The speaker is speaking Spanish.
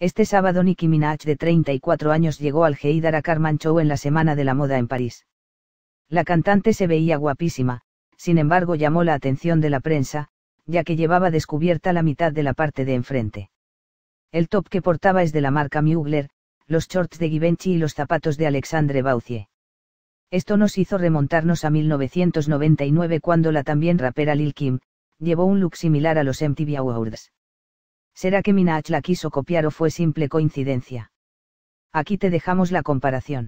Este sábado Nicki Minaj de 34 años llegó al Heidara Carman Show en la Semana de la Moda en París. La cantante se veía guapísima, sin embargo llamó la atención de la prensa, ya que llevaba descubierta la mitad de la parte de enfrente. El top que portaba es de la marca Mugler, los shorts de Givenchy y los zapatos de Alexandre Vauthier. Esto nos hizo remontarnos a 1999 cuando la también rapera Lil Kim, llevó un look similar a los MTV Awards. ¿Será que Minaj la quiso copiar o fue simple coincidencia? Aquí te dejamos la comparación.